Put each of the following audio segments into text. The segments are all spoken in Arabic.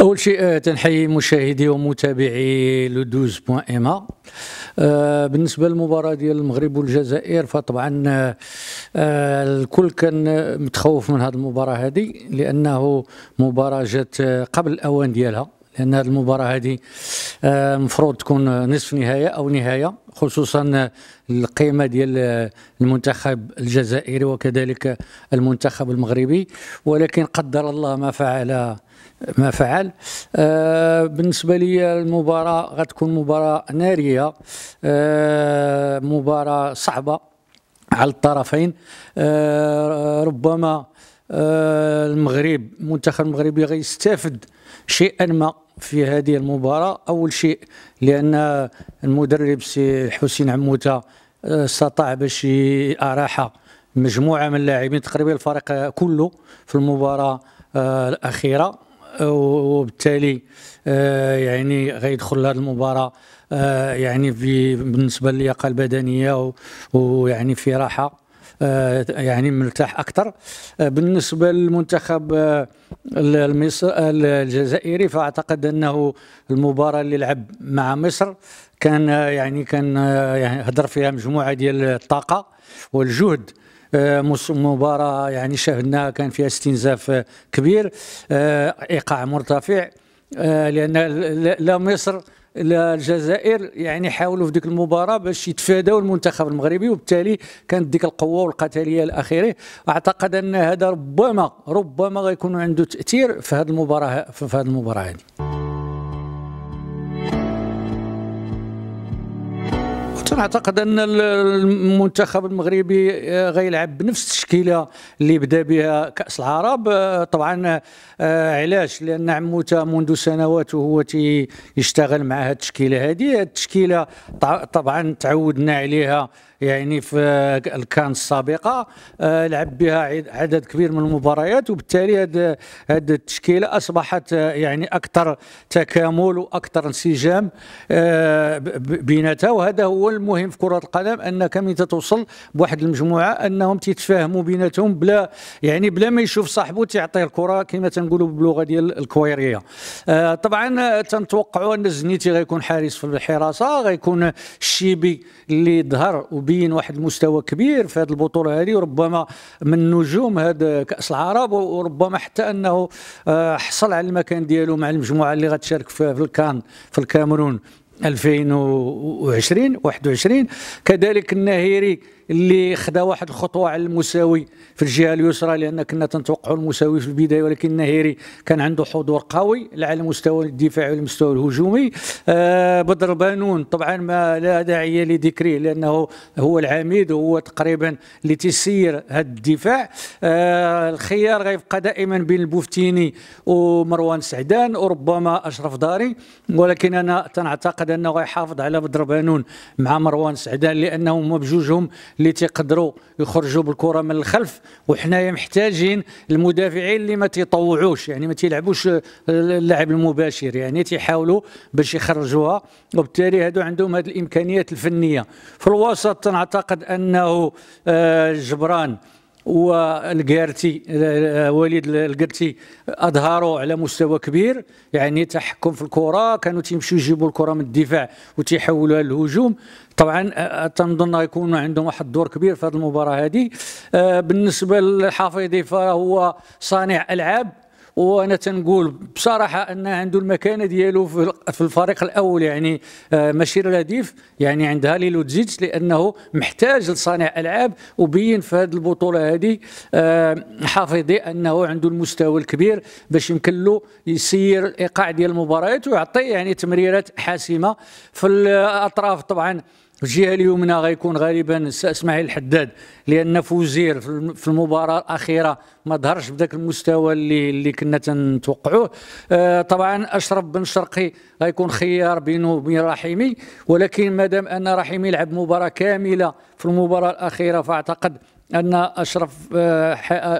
أول شيء تنحيي مشاهدي ومتابعي لدوز بوان إما آه، بالنسبه للمباراه ديال المغرب والجزائر فطبعا آه، آه، الكل كان متخوف من هذه المباراه هذه لانه مباراه جات قبل الاوان ديالها لان هذه المباراه هذه المفروض آه، تكون نصف نهايه او نهايه خصوصا القيمه ديال المنتخب الجزائري وكذلك المنتخب المغربي ولكن قدر الله ما فعل ما فعل آه، بالنسبة لي المباراة غتكون مباراة نارية آه، مباراة صعبة على الطرفين ربما المغرب المنتخب المغربي غيستافد شيئا ما في هذه المباراة أول شيء لأن المدرب سي حسين عموتة آه، استطاع باش أراح مجموعة من اللاعبين تقريبا الفريق كله في المباراة آه، الأخيرة آه، وبالتالي يعني غيدخل هذه المباراة يعني بالنسبة للياقة البدنية ويعني في راحة آه، يعني مرتاح اكثر آه، بالنسبه للمنتخب آه، المصر الجزائري فاعتقد انه المباراه اللي لعب مع مصر كان يعني كان يعني هدر فيها مجموعه ديال الطاقه والجهد مباراة يعني شاهدناها كان فيها استنزاف كبير إيقاع مرتفع آه، لان لا مصر لا الجزائر يعني حاولوا في ديك المباراه باش يتفادوا المنتخب المغربي وبالتالي كانت ديك القوه والقتاليه الى اخره اعتقد ان هذا ربما ربما غيكون عنده تاثير في هذه المباراه في هذه المباراه هذه اعتقد ان المنتخب المغربي آه، غيلعب بنفس التشكيله اللي بدا بها كاس العرب آه، طبعا آه علاش لان عموته منذ سنوات وهو يشتغل مع هذه التشكيله هذه التشكيله طبعا تعودنا عليها يعني في الكان السابقه آه لعب بها عدد كبير من المباريات وبالتالي هذه التشكيله اصبحت آه، يعني اكثر تكامل واكثر انسجام آه بيناتها وهذا هو المهم في كره القدم انك من تتوصل بواحد المجموعه انهم تيتفاهموا بيناتهم بلا يعني بلا ما يشوف صاحبه تعطيه الكره كما تنقولوا باللغه ديال الكويريه آه طبعا آه، تنتوقعوا ان الزنيتي غيكون حارس في الحراسه غيكون الشيبي اللي ظهر وبين واحد المستوى كبير في هذه البطوله هذه وربما من نجوم هذا كاس العرب وربما حتى انه آه حصل على المكان ديالو مع المجموعه اللي غتشارك في الكان في الكامرون 2020 21 كذلك النهيري اللي خدا واحد الخطوه على المساوي في الجهه اليسرى لان كنا تنتوقعوا المساوي في البدايه ولكن نهيري كان عنده حضور قوي على المستوى الدفاعي والمستوى الهجومي آه بدر بانون طبعا ما لا داعي لذكره لانه هو العميد هو تقريبا اللي تسير هذا الدفاع آه الخيار غيبقى دائما بين البوفتيني ومروان سعدان وربما اشرف داري ولكن انا تنعتقد انه غيحافظ على بدر بانون مع مروان سعدان لانهم بجوجهم اللي تيقدروا يخرجوا بالكره من الخلف وحنايا محتاجين المدافعين اللي ما تيطوعوش يعني ما تيلعبوش آه، اللعب المباشر يعني تيحاولوا باش يخرجوها وبالتالي هادو عندهم هذه الامكانيات الفنيه في الوسط نعتقد انه آه، جبران والقارتي وليد القرتي اظهروا على مستوى كبير يعني تحكم في الكره كانوا تيمشيو يجيبوا الكره من الدفاع وتيحولوها للهجوم طبعا آه، تنظن يكون عندهم واحد الدور كبير في هذه المباراه هذه آه، بالنسبه للحفيظي فهو صانع العاب وانا تنقول بصراحه ان عنده المكانه ديالو في الفريق الاول يعني آه، ماشي رديف يعني عندها ليلو تزيدش لانه محتاج لصانع العاب وبين في هذه البطوله هذه آه، حافظي انه عنده المستوى الكبير باش يمكن له يسير الايقاع ديال المباريات ويعطي يعني تمريرات حاسمه في الاطراف طبعا الجهه اليمنى غيكون غالبا اسماعيل الحداد لان فوزير في المباراه الاخيره ما ظهرش بذاك المستوى اللي اللي كنا تنتوقعوه آه طبعا اشرف بن شرقي غيكون خيار بينه وبين رحيمي ولكن مادام ان رحيمي لعب مباراه كامله في المباراه الاخيره فاعتقد ان اشرف آه،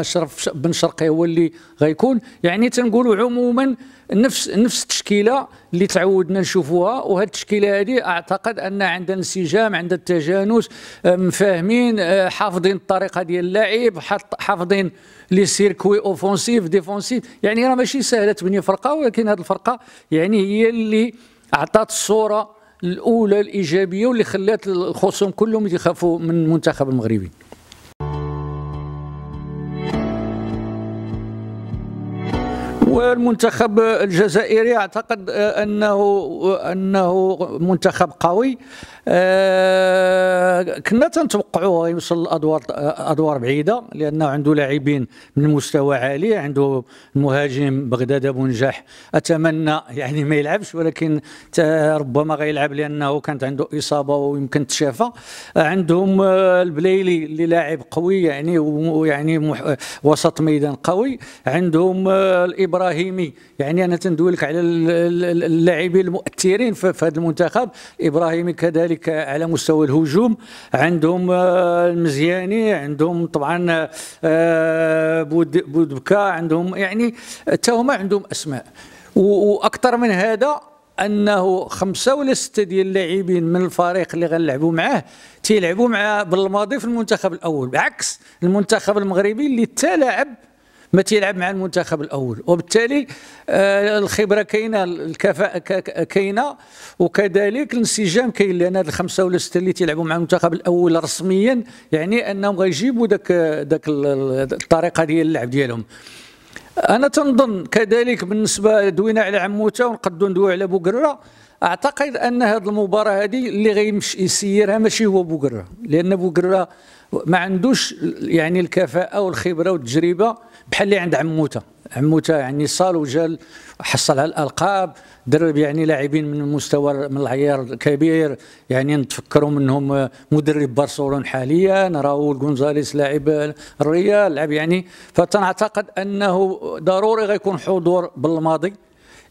اشرف بن شرقي هو اللي غيكون يعني تنقولوا عموما نفس نفس التشكيله اللي تعودنا نشوفوها وهذه التشكيله هذه اعتقد ان عندها انسجام عندها التجانس آه، مفاهمين آه، حافظين الطريقه ديال اللاعب حافظين لي سيركوي اوفونسيف ديفونسيف يعني راه ماشي سهله تبني فرقه ولكن هذه الفرقه يعني هي اللي اعطت الصوره الاولى الايجابيه واللي خلات الخصوم كلهم يخافوا من المنتخب المغربي والمنتخب الجزائري اعتقد آه، انه انه منتخب قوي آه، كنا تنتوقعوا يوصل لادوار آه، ادوار بعيده لانه عنده لاعبين من مستوى عالي عنده المهاجم بغداد ابو نجاح اتمنى يعني ما يلعبش ولكن ربما غيلعب لانه كانت عنده اصابه ويمكن تشافى عندهم البليلي اللي لاعب قوي يعني ويعني وسط ميدان قوي عندهم الابراهيم ابراهيمي يعني انا تندوي لك على اللاعبين المؤثرين في هذا المنتخب ابراهيمي كذلك على مستوى الهجوم عندهم آه، المزياني عندهم طبعا آه، بودبكا عندهم يعني حتى هما عندهم اسماء واكثر من هذا انه خمسه ولا سته ديال اللاعبين من الفريق اللي غنلعبوا معاه تيلعبوا مع بالماضي في المنتخب الاول بعكس المنتخب المغربي اللي حتى لعب ما تيلعب مع المنتخب الاول وبالتالي آه، الخبره كاينه الكفاءه كاينه وكذلك الانسجام كاين لان هاد الخمسه ولا سته اللي تيلعبوا مع المنتخب الاول رسميا يعني انهم غيجيبوا داك داك الطريقه ديال اللعب ديالهم انا تنظن كذلك بالنسبه دوينا على عموته ونقدو ندويو على بوكره اعتقد ان هذه المباراه هذه اللي غيمشي يسيرها ماشي هو بوكره لان بوكره ما عندوش يعني الكفاءه والخبره والتجربه بحال اللي عند عموته عموته يعني صال وجا حصل على الالقاب درب يعني لاعبين من مستوى من العيار الكبير يعني نتفكروا منهم آه، مدرب برشلونه حاليا راؤول غونزاليس لاعب الريال لعب يعني فتنعتقد انه ضروري غيكون حضور بالماضي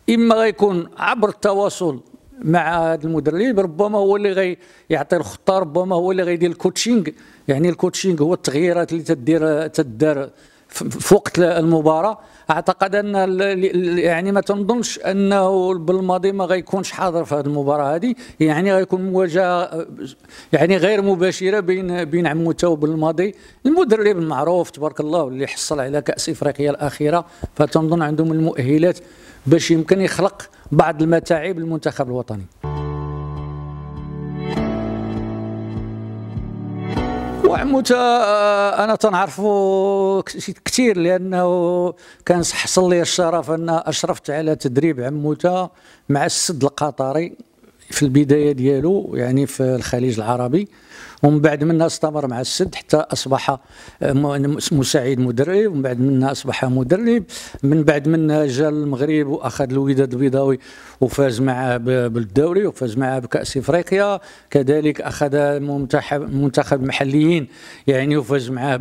اما غيكون عبر التواصل مع هذا المدرب ربما هو اللي غيعطي الخطه ربما هو اللي غيدير الكوتشينغ يعني الكوتشينغ هو التغييرات اللي تدير تدار في وقت المباراه اعتقد ان يعني ما تنظنش انه بالماضي ما غيكونش حاضر في هذه المباراه هذه يعني غيكون مواجهه يعني غير مباشره بين بين عموته وبالماضي المدرب المعروف تبارك الله اللي حصل على كاس افريقيا الاخيره فتنظن عندهم المؤهلات باش يمكن يخلق بعض المتاعب للمنتخب الوطني وعموت آه، انا تنعرفو كثير لانه كان حصل لي الشرف ان اشرفت على تدريب عموته مع السد القطري في البدايه ديالو يعني في الخليج العربي ومن بعد منها استمر مع السد حتى اصبح آه، مساعد مدرب ومن بعد منها اصبح مدرب من بعد منها جا المغرب واخذ الوداد البيضاوي وفاز معه بالدوري وفاز معه بكاس افريقيا كذلك اخذ منتخب منتخب محليين يعني وفاز معه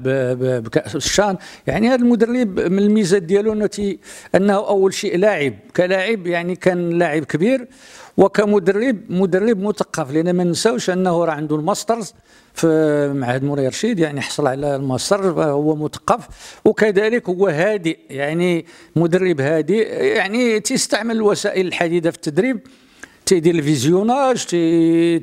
بكاس الشان يعني هذا المدرب من الميزات ديالو انه اول شيء لاعب كلاعب يعني كان لاعب كبير وكمدرب مدرب مثقف لان ما ننساوش انه راه عنده الماسترز في معهد مولاي رشيد يعني حصل على الماستر هو مثقف وكذلك هو هادئ يعني مدرب هادئ يعني تيستعمل الوسائل الحديثه في التدريب تيدير الفيزيوناج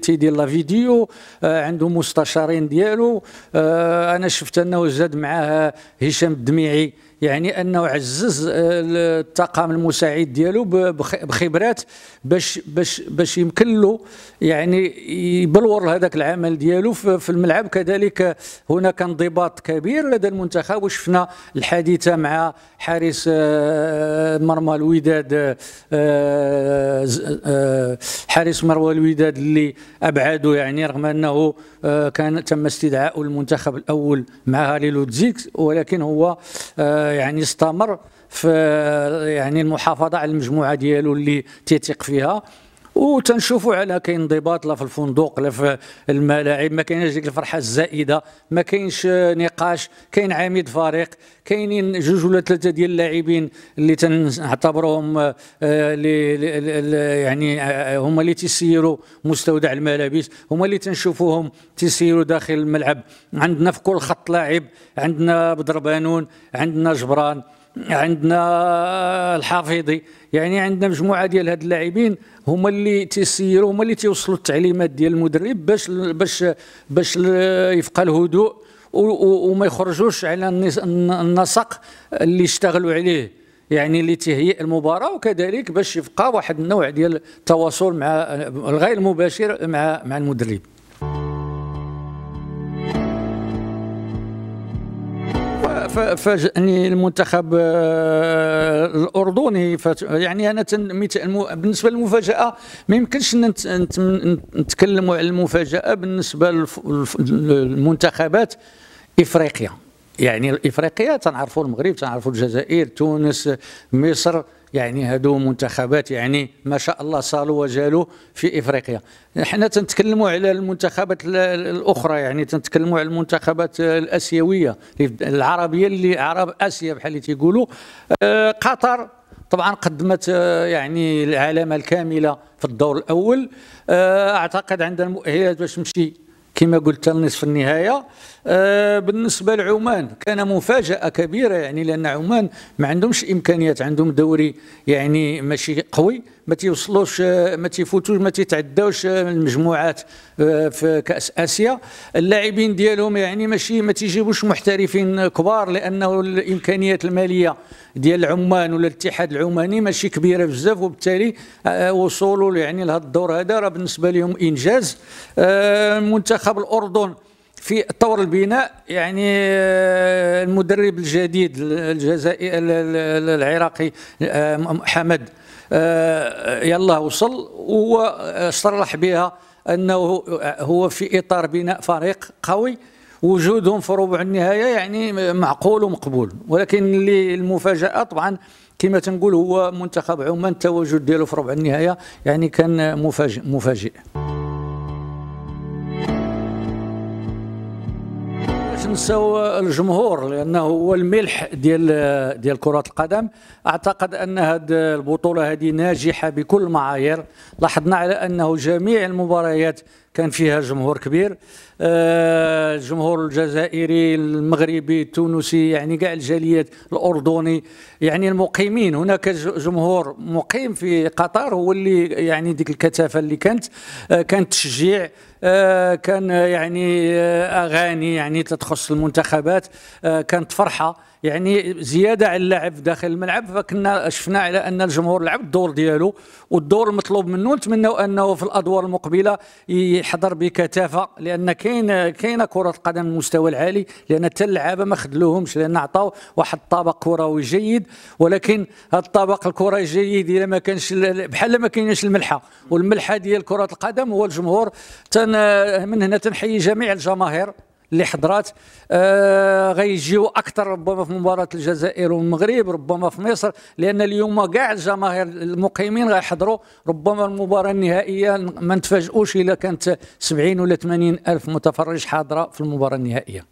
تيدير لا فيديو آه عنده مستشارين ديالو آه انا شفت انه زاد معاه هشام الدميعي يعني انه عزز آه، الطاقم المساعد ديالو بخبرات باش باش باش يمكن له يعني يبلور هذاك العمل ديالو في الملعب كذلك هناك انضباط كبير لدى المنتخب وشفنا الحادثه مع حارس آه، آه، مرمى الوداد حارس مرمى الوداد اللي ابعده يعني رغم انه كان تم استدعاء المنتخب الاول مع هاليلو ولكن هو يعني استمر في يعني المحافظه على المجموعه ديالو اللي تيثق فيها وتنشوفوا على كاين انضباط لا في الفندق لا في الملاعب ما كاينش ديك الفرحه الزائده ما كاينش نقاش كاين عميد فريق كاينين جوج ولا ثلاثه ديال اللاعبين اللي تنعتبروهم آه، يعني آه، آه، هما اللي تيسيروا مستودع الملابس هما اللي تنشوفوهم تيسيروا داخل الملعب عندنا في كل خط لاعب عندنا بدربانون عندنا جبران عندنا الحافظي يعني عندنا مجموعه ديال هاد اللاعبين هما اللي تيسيروا هما اللي تيوصلوا التعليمات ديال المدرب باش باش باش يبقى الهدوء وما يخرجوش على النسق اللي اشتغلوا عليه يعني اللي تهيئ المباراه وكذلك باش يبقى واحد النوع ديال التواصل مع الغير المباشر مع مع المدرب فاجئني المنتخب آه، الاردني يعني انا بالنسبه للمفاجاه ما يمكنش نتكلموا على المفاجاه بالنسبه للمنتخبات افريقيا يعني افريقيا تنعرفوا المغرب تنعرفوا الجزائر تونس مصر يعني هادو منتخبات يعني ما شاء الله صالوا وجالوا في افريقيا حنا تنتكلموا على المنتخبات الاخرى يعني تنتكلموا على المنتخبات الاسيويه العربيه اللي عرب اسيا بحال اللي تيقولوا آه، قطر طبعا قدمت آه، يعني العلامه الكامله في الدور الاول آه، اعتقد عندها المؤهلات باش تمشي كما قلت النصف النهاية آه بالنسبة لعمان كان مفاجأة كبيرة يعني لأن عمان ما عندهمش إمكانيات عندهم دوري يعني ماشي قوي ما تيوصلوش آه، ما تيفوتوش ما تيتعداوش آه، المجموعات آه، في كأس آسيا اللاعبين ديالهم يعني ماشي ما تيجيبوش محترفين كبار لأنه الإمكانيات المالية ديال عمان ولا الاتحاد العماني ماشي كبيرة بزاف وبالتالي وصولوا يعني لهذا الدور هذا راه بالنسبة لهم إنجاز المنتخب منتخب الأردن في طور البناء يعني آه، المدرب الجديد الجزائري العراقي آه، حمد آه، يلا وصل وصرح بها انه هو في اطار بناء فريق قوي وجودهم في ربع النهايه يعني معقول ومقبول ولكن اللي المفاجاه طبعا كما تنقول هو منتخب عمان التواجد ديالو في ربع النهايه يعني كان مفاجئ مفاجئ تنسوا الجمهور لانه هو الملح ديال ديال كره القدم اعتقد ان هذه البطوله هذه ناجحه بكل المعايير لاحظنا على انه جميع المباريات كان فيها جمهور كبير آه، الجمهور الجزائري المغربي التونسي يعني كاع الجاليات الاردني يعني المقيمين هناك جمهور مقيم في قطر هو اللي يعني ديك الكثافه اللي كانت آه، كانت تشجيع آه، كان يعني اغاني يعني تخص المنتخبات كانت فرحه يعني زياده على اللاعب داخل الملعب فكنا شفنا على ان الجمهور لعب الدور ديالو والدور المطلوب منه نتمناو انه في الادوار المقبله يحضر بكثافه لان كاين كاينه كره قدم المستوى العالي لان حتى اللعابه ما خدلوهمش لان عطاو واحد الطابق كروي جيد ولكن هذا الطابق الكروي الجيد الا ما كانش بحال ما كاينش الملحه والملحه ديال كره القدم هو الجمهور تن من هنا تنحيي جميع الجماهير اللي حضرات آه غيجيو اكثر ربما في مباراه الجزائر والمغرب ربما في مصر لان اليوم كاع الجماهير المقيمين غيحضروا ربما المباراه النهائيه ما نتفاجئوش الا كانت 70 ولا 80 الف متفرج حاضره في المباراه النهائيه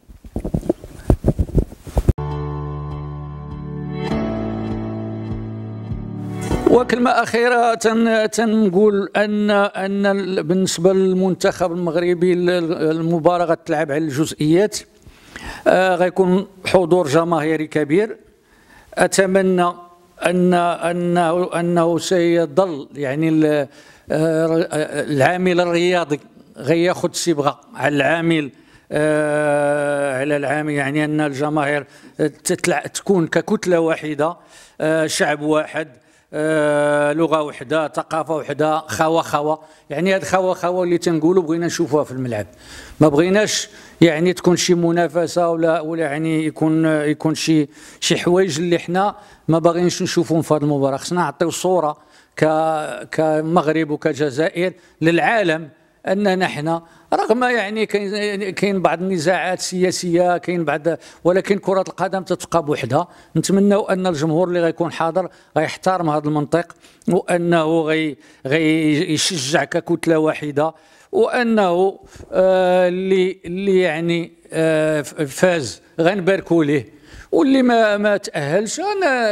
وكلمة أخيرة تن تنقول أن أن بالنسبة للمنتخب المغربي المباراة غتلعب على الجزئيات آه، غيكون حضور جماهيري كبير أتمنى أن أنه أنه سيظل يعني آه، العامل الرياضي غياخذ صبغة على العامل آه، على العامل يعني أن الجماهير تكون ككتلة واحدة شعب واحد آه، لغه وحده ثقافه وحده خوا خوا يعني هاد خوا خوا اللي تنقولوا بغينا نشوفوها في الملعب ما بغيناش يعني تكون شي منافسه ولا ولا يعني يكون يكون شي شي حوايج اللي حنا ما باغينش نشوفهم في هذه المباراه خصنا نعطيو صوره ك كمغرب وكجزائر للعالم ان نحن رغم يعني كاين بعض النزاعات السياسيه كاين بعض ولكن كره القدم تتبقى بوحدها نتمنوا ان الجمهور اللي غيكون حاضر غيحترم هذا المنطق وانه غي غيشجع ككتله واحده وانه آه اللي اللي يعني آه فاز غنباركوا ليه واللي ما ما تاهلش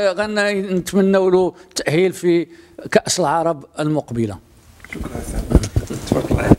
غنتمنوا له التاهيل في كاس العرب المقبله شكرا تبارك الله